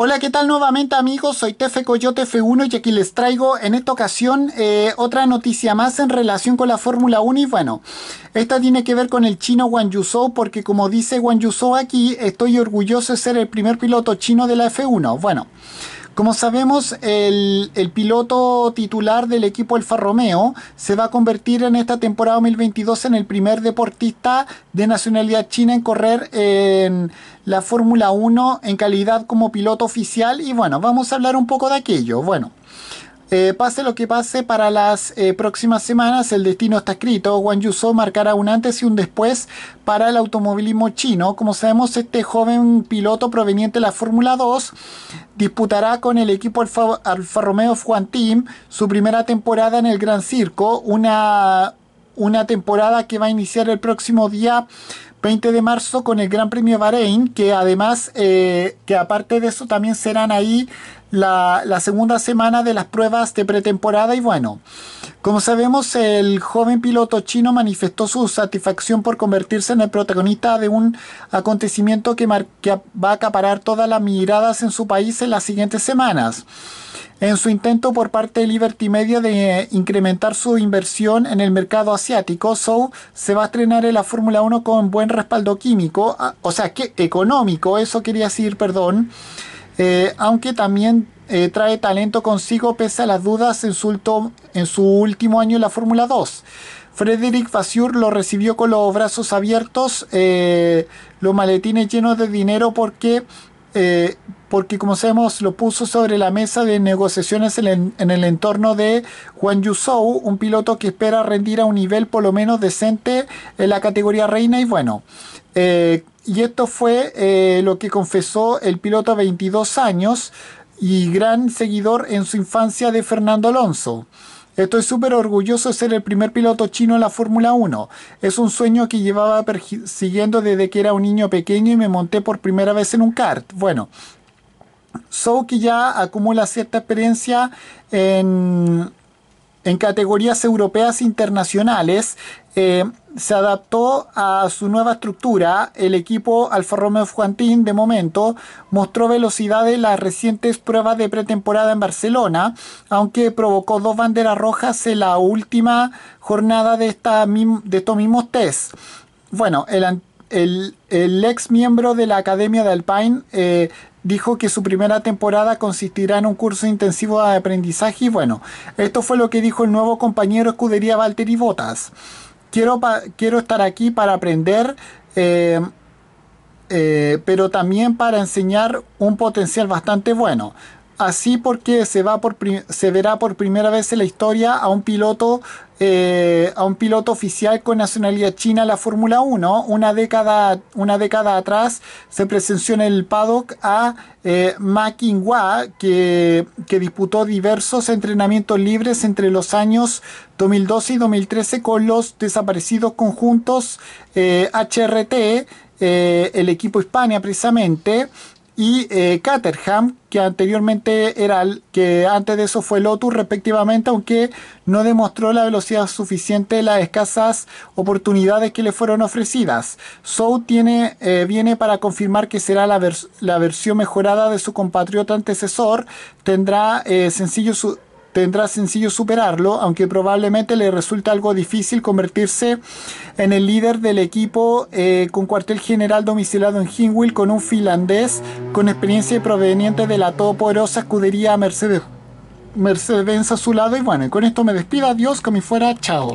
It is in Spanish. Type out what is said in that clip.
Hola, ¿qué tal nuevamente amigos? Soy Tefe Coyote F1 y aquí les traigo en esta ocasión eh, otra noticia más en relación con la Fórmula 1 y bueno, esta tiene que ver con el chino Wang Yuzhou porque como dice Wang Yuzhou aquí, estoy orgulloso de ser el primer piloto chino de la F1. Bueno. Como sabemos, el, piloto titular del equipo Alfa Romeo se va a convertir en esta temporada 2022 en el primer deportista de nacionalidad china en correr en la Fórmula 1 en calidad como piloto oficial. Y bueno, vamos a hablar un poco de aquello. Bueno, eh, pase lo que pase, para las eh, próximas semanas el destino está escrito. Wang Yuzhou marcará un antes y un después para el automovilismo chino. Como sabemos, este joven piloto proveniente de la Fórmula 2 disputará con el equipo Alfa, Alfa Romeo Juan Team su primera temporada en el Gran Circo, una, una temporada que va a iniciar el próximo día 20 de marzo con el Gran Premio Bahrein, que además, eh, que aparte de eso también serán ahí la, segunda semana de las pruebas de pretemporada y bueno, como sabemos el joven piloto chino manifestó su satisfacción por convertirse en el protagonista de un acontecimiento que va a acaparar todas las miradas en su país en las siguientes semanas en su intento por parte de Liberty Media de eh, incrementar su inversión en el mercado asiático. So se va a estrenar en la Fórmula 1 con buen respaldo químico, o sea, que económico, eso quería decir, perdón. Eh, aunque también eh, trae talento consigo pese a las dudas en su, en su último año en la Fórmula 2. Frederick faciur lo recibió con los brazos abiertos, los maletines llenos de dinero porque eh, porque como sabemos lo puso sobre la mesa de negociaciones en el, entorno de Juan Yusou, un piloto que espera rendir a un nivel por lo menos decente en la categoría reina y bueno. Eh, y esto fue eh, lo que confesó el piloto a 22 años y gran seguidor en su infancia de Fernando Alonso. Estoy súper orgulloso de ser el primer piloto chino en la Fórmula 1. Es un sueño que llevaba persiguiendo desde que era un niño pequeño y me monté por primera vez en un kart. Bueno, Zhou que ya acumula cierta experiencia en, en categorías europeas internacionales eh, se adaptó a su nueva estructura. El equipo Alfa Romeo Fuantín, de momento, mostró velocidad en las recientes pruebas de pretemporada en Barcelona, aunque provocó dos banderas rojas en la última jornada de, estos mismos test. Bueno, el, ex miembro de la Academia de Alpine eh, dijo que su primera temporada consistirá en un curso intensivo de aprendizaje y bueno, esto fue lo que dijo el nuevo compañero escudería Valtteri botas quiero, estar aquí para aprender, eh, eh, pero también para enseñar un potencial bastante bueno así porque se, va se verá por primera vez en la historia a un piloto, eh, a un piloto oficial con nacionalidad china la Fórmula 1. Una década, una década atrás se presenció en el paddock a eh, Ma Qinghua, que, que disputó diversos entrenamientos libres entre los años 2012 y 2013 con los desaparecidos conjuntos HRT. Eh, eh, el equipo Hispania precisamente y eh, Caterham, que anteriormente era el, que antes de eso fue Lotus respectivamente, aunque no demostró la velocidad suficiente las escasas oportunidades que le fueron ofrecidas. Soul tiene, eh, viene para confirmar que será la, la, versión mejorada de su compatriota antecesor, tendrá eh, sencillo su tendrá sencillo superarlo, aunque probablemente le resulte algo difícil convertirse en el líder del equipo eh, con cuartel general domiciliado en Hinwil con un finlandés con experiencia proveniente de la todopoderosa escudería Mercedes. Mercedes a su lado y bueno, con esto me despido, adiós, que me fuera, chao.